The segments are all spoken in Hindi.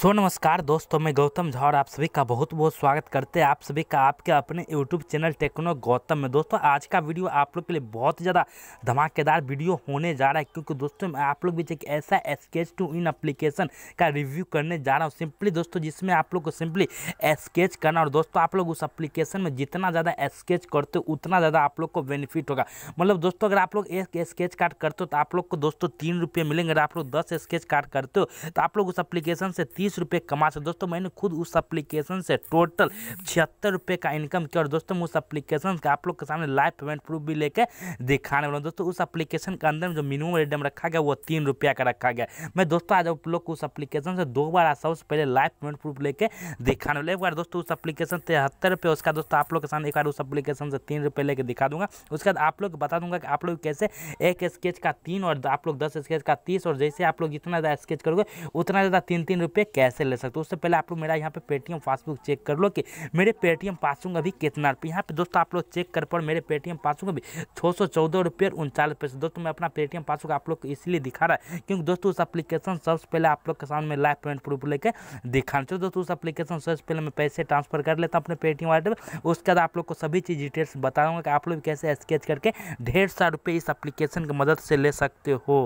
सो so, नमस्कार दोस्तों मैं गौतम झा और आप सभी का बहुत बहुत स्वागत करते हैं आप सभी का आपके अपने यूट्यूब चैनल टेक्नो गौतम में दोस्तों आज का वीडियो आप लोग के लिए बहुत ज़्यादा धमाकेदार वीडियो होने जा रहा है क्योंकि दोस्तों मैं आप लोग बीच एक ऐसा स्केच टू इन अप्लीकेशन का रिव्यू करने जा रहा हूँ सिंपली दोस्तों जिसमें आप लोग को सिंपली स्केच करना और दोस्तों आप लोग उस अप्लीकेशन में जितना ज़्यादा स्केच करते हो उतना ज़्यादा आप लोग को बेनिफिट होगा मतलब दोस्तों अगर आप लोग एक स्केच कार्ड करते हो तो आप लोग को दोस्तों तीन मिलेंगे अगर आप लोग दस स्केच कार्ड करते हो तो आप लोग उस अप्लीकेशन से तीस बीस रुपये कमा सकते दोस्तों मैंने खुद उस अप्लीकेशन से टोटल छिहत्तर रुपये का इनकम किया और दोस्तों मैं उस अप्लीकेशन का आप लोग के सामने लाइव पेमेंट प्रूफ भी लेकर दिखाने वाला दोस्तों उस अप्लीकेशन के अंदर जो मिनिमम रेडम रखा गया वो तीन रुपया का रखा गया मैं दोस्तों आज आप लोग को उस अप्लीकेशन से दो बार आशा उससे पहले लाइव पेमेंट प्रूफ लेके दिखाने वाला एक बार दोस्तों उस अप्लीकेशन तिहत्तर रुपये उसका दोस्तों आप लोग के सामने एक बार उस अप्लीकेशन से तीन रुपये लेके दिखा दूंगा उसके बाद आप लोग बता दूंगा कि आप लोग कैसे एक स्केच का तीन और आप लोग दस स्केच का तीस और जैसे आप लोग जितना ज़्यादा स्केच करोगे उतना ज़्यादा तीन तीन रुपये कैसे ले सकते हो उससे पहले आप लोग मेरा यहाँ पे पेटीएम पासबुक चेक कर लो कि मेरे पेटीएम पासबुक अभी कितना रुपये यहाँ पे दोस्तों आप लोग चेक कर पाओ मेरे पेटीएम पासबुक अभी छः सौ चौदह रुपये उनचालीस पैसे दोस्तों मैं अपना पेटीएम पासबुक आप लोग को इसलिए दिखा रहा है क्योंकि दोस्तों उस अपलीकेशन सबसे पहले आप लोग के सामने लाइव पेमेंट प्रूफ लेकर दिखाना चाहिए दोस्तों उस अपलीकेशन सबसे पहले मैं पैसे ट्रांसफर कर लेता हूँ अपने पेटीएम वाले उसके बाद आप लोग को सभी चीज़ डिटेल्स बताऊँगा कि आप लोग कैसे स्केच करके ढेर सौ रुपये इस एप्लीकेशन की मदद से ले सकते हो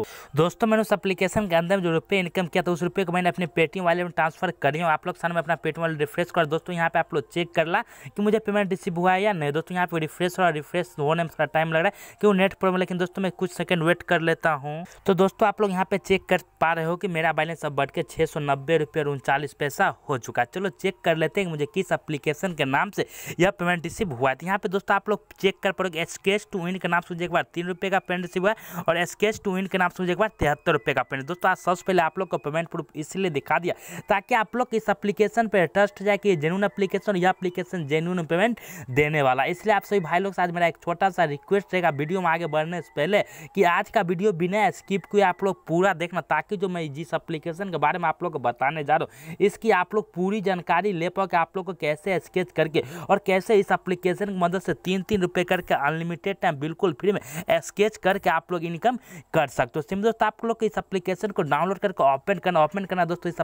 दोस्तों मैंने उस एप्लीकेशन के अंदर जो रुपये इनकम किया था उस रुपये को मैंने अपने पेटीएम वाले में ट्रांसफर करी हूँ आप लोग सामने में अपना पेटीएम रिफ्रेश कर दोस्तों यहाँ पे आप लोग चेक कर ला कि मुझे पेमेंट रिसीव हुआ है या नहीं दोस्तों यहाँ पे रिफ्रेश और रिफ्रेश होने में थोड़ा टाइम लग रहा है क्यों नेट प्रॉब्लम लेकिन दोस्तों मैं कुछ सेकंड वेट कर लेता हूँ तो दोस्तों आप लोग यहाँ पे चेक कर पा रहे हो कि मेरा बैलेंस अब बढ़ के छः हो चुका है चलो चेक कर लेते हैं कि मुझे किस अप्लीकेशन के नाम से यह पेमेंट रिसीव हुआ था तो यहाँ पे दोस्तों आप लोग चेक कर पड़ोगे एस टू इन के नाम से मुझे एक बार तीन का पेमेंट रिसीव हुआ और एस टू इन के नाम से मुझे एक बार तिहत्तर का पेमेंट दोस्तों आज सबसे पहले आप लोग को पेमेंट प्रूफ इसलिए दिखा दिया ताकि आप लोग इस एप्लीकेशन पर ट्रस्ट जाए कि जेनुअन एप्लीकेशन यह एप्लीकेशन जेन्यून पेमेंट देने वाला इसलिए आप सभी भाई लोग आज मेरा एक छोटा सा रिक्वेस्ट रहेगा वीडियो में आगे बढ़ने से पहले कि आज का वीडियो बिना स्किप किए आप लोग पूरा देखना ताकि जो मैं जिस अप्लीकेशन के बारे में आप लोग को बताने जा रहा हूँ इसकी आप लोग पूरी जानकारी ले पाओ कि आप लोग को कैसे स्केच करके और कैसे इस अप्लीकेशन की मदद से तीन तीन रुपये करके अनलिमिटेड टाइम बिल्कुल फ्री में स्केच करके आप लोग इनकम कर सकते हो सिम तो दोस्तों आप लोग इस अप्लीकेशन को डाउनलोड करके ओपन करना ओपन करना दोस्तों इस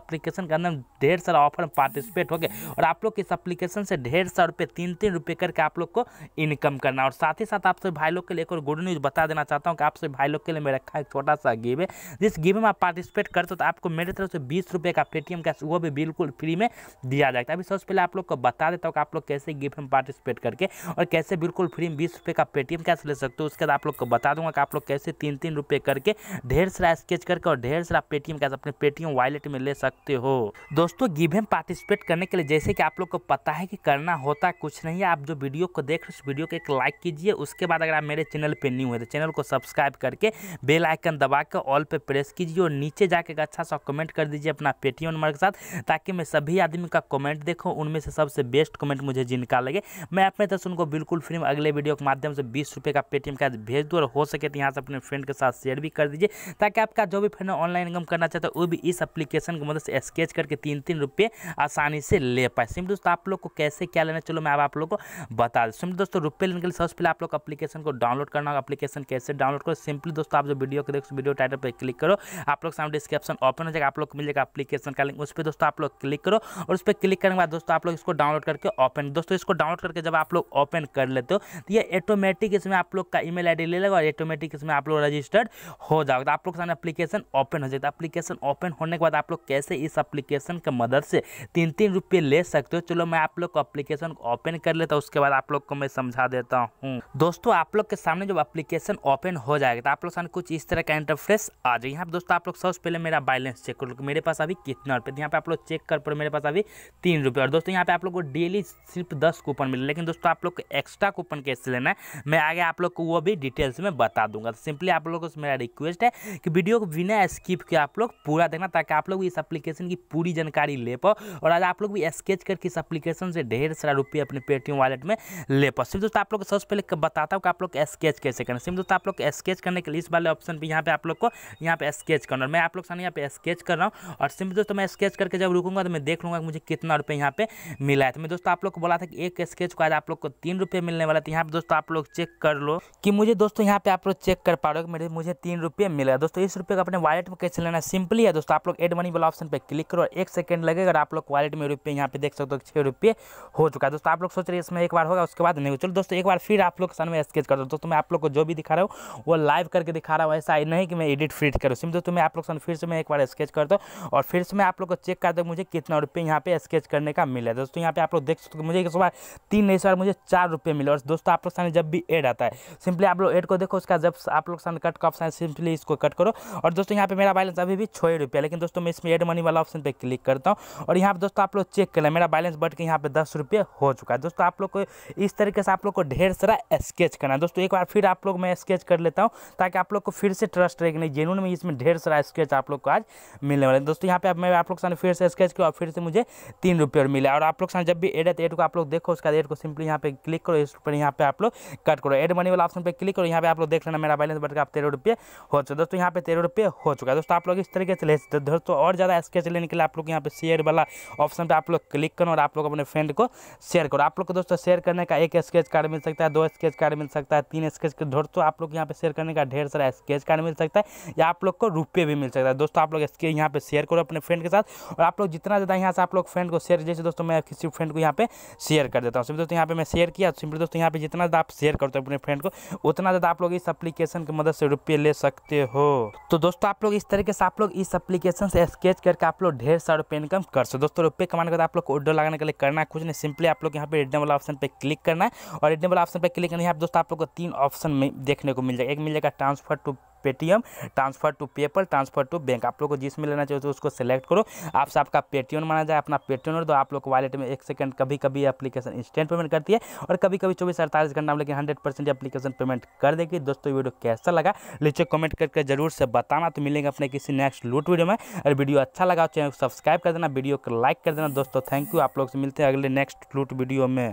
एप्लीकेशन के अंदर ढेर सारा ऑफर में पार्टिसिपेट हो गए और आप लोग इस एप्लीकेशन से ढेर सौ रुपये तीन तीन रुपये करके आप लोग को इनकम करना और साथ ही साथ आप सभी भाई लोग के लिए एक और गुड न्यूज़ बता देना चाहता हूँ कि आप सभी भाई लोग के लिए मैं रखा एक छोटा सा गिव है जिस गिव में आप पार्टिसिपेट करते हो तो आपको मेरे तरफ से बीस रुपये का पेटीएम कैश वो भी बिल्कुल फ्री में दिया जाएगा अभी सबसे पहले आप लोग को बता देता हूँ कि आप लोग कैसे गिफ्ट में पार्टिसिपेट करके और कैसे बिल्कुल फ्री में बीस रुपये का पेटीएम कैश ले सकते हो उसके बाद आप लोग को बता दूंगा कि आप लोग कैसे तीन तीन रुपये करके ढेर सारा स्केच करके और ढेर सारा पेटीएम कैश अपने पेटीएम वॉलेट में ले सकते हो दोस्तों गिव एम पार्टिसिपेट करने के लिए जैसे कि आप लोग को पता है कि करना होता कुछ नहीं है आप जो वीडियो को देख रहे हो उस वीडियो को एक लाइक कीजिए उसके बाद अगर आप मेरे चैनल पर न्यू है तो चैनल को सब्सक्राइब करके बेल आइकन दबा कर ऑल पर प्रेस कीजिए और नीचे जाकर अच्छा सा कमेंट कर दीजिए अपना पेटीएम नंबर के साथ ताकि मैं सभी आदमी का कमेंट देखूँ उनमें से सबसे बेस्ट कमेंट मुझे जिनका लगे मैं अपने तरफ उनको बिल्कुल फ्री में अगले वीडियो के माध्यम से बीस रुपये का पेटीएम का भेज दूँ और हो सके तो यहाँ से अपने फ्रेंड के साथ शेयर भी कर दीजिए ताकि आपका जो भी फ्रेंड ऑनलाइन इनकम करना चाहता है वो भी इस एप्लीकेशन की मदद से स्केच करके तीन तीन रुपये आसानी से ले पाए सिम दोस्तों आप लोग को कैसे क्या लेना चलो मैं अब आप लोग को बता दूँ सिम दोस्तों रुपये लेने के लिए सबसे पहले आप लोग अपलीकेशन को डाउनलोड करना होगा अपलीकेशन कैसे डाउनलोड करो सिंपली दोस्तों आप जो वीडियो को देखो वीडियो टाइटल पर क्लिक करो आप लोग सामने डिस्क्रिप्शन ओपन हो जाएगा आप लोग मिल जाएगा अपलीकेशन का लिंक उस पर दोस्तों आप लोग क्लिक करो और उस पर क्लिक करने के बाद दोस्तों आप लोग इसको डाउनलोड करके ओपन दोस्तों इसको डाउनलोड करके जब आप लोग ओपन कर लेते हो तो ये ऑटोमेटिक इसमें आप लोग का ईमेल आईडी ले लेगा और ऑटोमेटिक इसमें आप लोग रजिस्टर्ड हो जाओगे तो आप लोग के सामने अपलीकेशन ओपन हो जाएगा अपलीकेशन ओपन होने के बाद आप लोग कैसे इस एप्लीकेशन के मदद से तीन तीन रुपये ले सकते हो चलो मैं आप लोग को एप्लीकेशन ओपन कर लेता हूँ उसके बाद आप लोग को मैं समझा देता हूँ दोस्तों आप लोग के सामने जब एप्लीकेशन ओपन हो जाएगा तो आप लोग सामने कुछ इस तरह का इंटरफ्रेस आ जाए यहाँ पर दोस्तों आप लोग सबसे पहले मेरा बैलेंस चेक कर लो मेरे पास अभी कितना रुपये यहाँ पे आप लोग चेक कर पड़ो मेरे पास अभी तीन रुपये और दोस्तों यहाँ पे आप लोग को डेली सिर्फ दस कूपन मिले लेकिन दोस्तों आप लोग को एक्स्ट्रा कूपन कैसे लेना है मैं आगे आप लोग को वो भी डिटेल्स में बता दूंगा सिंपली आप लोगों को मेरा रिक्वेस्ट है कि वीडियो को बिना स्किप के आप लोग पूरा देखना ताकि आप लोग इस एप्लीकेशन की पूरी जानकारी ले पाओ और आज आप लोग भी स्केच करके इस एप्लीकेशन से ढेर सारा रुपये अपने पेटीएम वालेट में ले पाओ सिर्फ दोस्तों आप लोग सबसे पहले बताता हूँ कि आप लोग स्केच कैसे करें सिर्फ दोस्तों आप लोग स्केच करने के लिए इस वाले ऑप्शन पर यहाँ पे आप लोग को यहाँ पे स्केच करना और मैं आप लोग सामने यहाँ पे स्केच कर रहा हूँ और सिर्फ दोस्तों मैं स्केच करके जब रुकूंगा तो मैं देख लूँगा मुझे कितना रुपये यहाँ पे मिला है तो मैं दोस्तों आप लोग को बोला था कि एक स्केच को आज आप लोग को तीन रुपये मिलने वाला था यहाँ पे दोस्तों आप लोग चेक कर लो कि मुझे दोस्तों यहाँ पे आप लोग चेक कर पा रहे हो कि मेरे मुझे तीन रुपये मिला दोस्तों इस रुपये को अपने वालेट में कैसे लेना सिंपली है दोस्तों आप लोग एड मनी वाला ऑप्शन पर क्लिक क्लिक करो एक सेकेंड लगेगा और आप लोग क्वालिटी में रुपये यहाँ पे देख सकते हो छः रुपये हो चुका है दोस्तों आप लोग सोच रहे हैं इसमें एक बार होगा उसके बाद नहीं हो चलो दोस्तों एक बार फिर आप लोग सामने स्केच कर दो दोस्तों मैं आप लोग को जो भी दिखा रहा हूँ वो लाइव करके दिखा रहा हूँ ऐसा नहीं कि मैं एडिट फ्रीट करूँ सिम दोस्तों मैं आप लोग सन फिर से मैं एक बार स्केच कर दो और फिर से मैं आप लोग को चेक कर दो मुझे कितना रुपये यहाँ पे स्केच करने का मिला दोस्तों यहाँ पे आप लोग देख सकते हो मुझे इस बार तीन नहीं इस बार मुझे चार रुपये मिले और दोस्तों आप लोग सामने जब भी एड आता है सिंपली आप लोग एड को देखो उसका जब आप लोग सामने कट का ऑप्शन सिंपली इसको कट करो और दोस्तों यहाँ पे मेरा बैलेंस अभी भी छः रुपया लेकिन दोस्तों मैं इसमें एड मनी वाला ऑप्शन पर क्लिक करता हूँ और यहाँ पर दोस्तों आप लोग चेक कर लें मेरा बैलेंस बढ़ के यहाँ पर दस रुपये हो चुका है दोस्तों आप लोग को इस तरीके से आप लोग को ढेर सारा स्केच करना है दोस्तों एक बार फिर आप लोग मैं स्केच कर लेता हूँ ताकि आप लोग को फिर से ट्रस्ट रहेगा नहीं जेनून में इसमें ढेर सारा स्केच आप लोग को आज मिलने वाले दोस्तों यहाँ पे मैं आप लोग सामने फिर से स्केच किया और फिर से मुझे तीन रुपये और मिला और आप लोग सामने जब भी एड है तो एड को आप लोग देखो उसका एड को सिंपली यहाँ पे क्लिक करो इस पर यहाँ पे आप लोग कट करो एड मनी वाला ऑप्शन पर क्लिक करो यहाँ पे आप लोग देख लेना मेरा बैलेंस गया आप तेरह रुपये हो चुका दोस्तों यहाँ पे तेरह रुपये हो चुका है दोस्तों आप लोग इस तरीके से ले सकते दोस्तों और ज़्यादा स्केच लेने लेने के लिए आप लोग यहाँ पे शेयर वाला ऑप्शन पे आप लोग क्लिक करो और आप लोग अपने फ्रेंड को शेयर करो आप लोग को दोस्तों शेयर करने का एक स्केच कार्ड मिल सकता है दो स्केच कार्ड मिल सकता है तीन स्केच कार्ड दोस्तों आप लोग यहाँ पे शेयर करने का ढेर सारा स्केच कार्ड मिल सकता है या आप लोग को रुपये भी मिल सकता है दोस्तों आप लोग इसके यहाँ पे शेयर करो अपने फ्रेंड के साथ और आप लोग जितना ज़्यादा यहाँ से आप लोग फ्रेंड को शेयर जैसे दोस्तों मैं किसी फ्रेंड को यहाँ पे शेयर कर देता हूँ दोस्तों यहाँ पे मैं शेयर किया सिंपली दोस्तों यहाँ पे जितना ज़्यादा आप शेयर करते हो अपने फ्रेंड को उतना ज़्यादा आप लोग इस अपलीकेशन की मदद से रुपये ले सकते हो तो दोस्तों आप लोग इस तरीके से आप लोग इस अपलीकेशन से स्केच करके आप लोग लोग ढेर सारे पे इनकम कर सकते दोस्तों रुपये कमाने के बाद आप लोग को ऑर्डर लगाने के लिए करना है कुछ नहीं सिंपली आप लोग यहाँ पे रिटर्न वाला ऑप्शन पे क्लिक करना है और रिटर्न वाला ऑप्शन पे क्लिक करना है यहाँ दोस्तों आप लोग को तीन ऑप्शन में देखने को मिल जाएगा एक मिल जाएगा transfer to Paytm transfer to PayPal transfer to bank आप लोग को जिसमें लेना चाहिए तो उसको सेलेक्ट करो आपसे आपका पेटीएम माना जाए अपना पेटीएम और दो आप लोग वालेट में एक सेकंड कभी कभी एप्लीकेशन इंस्टेंट पेमेंट करती है और कभी कभी चौबीस अड़तालीस घंटा में लेकिन हंड्रेड परसेंट एप्लीकेशन पेमेंट कर देगी दोस्तों वीडियो कैसा लगा नीचे कमेंट करके जरूर से बताना तो मिलेंगे अपने किसी नेक्स्ट लूट वीडियो में और वीडियो अच्छा लगा चैनल को सब्सक्राइब कर देना वीडियो को लाइक कर देना दोस्तों थैंक यू आप लोग से मिलते हैं अगले नेक्स्ट लूट वीडियो में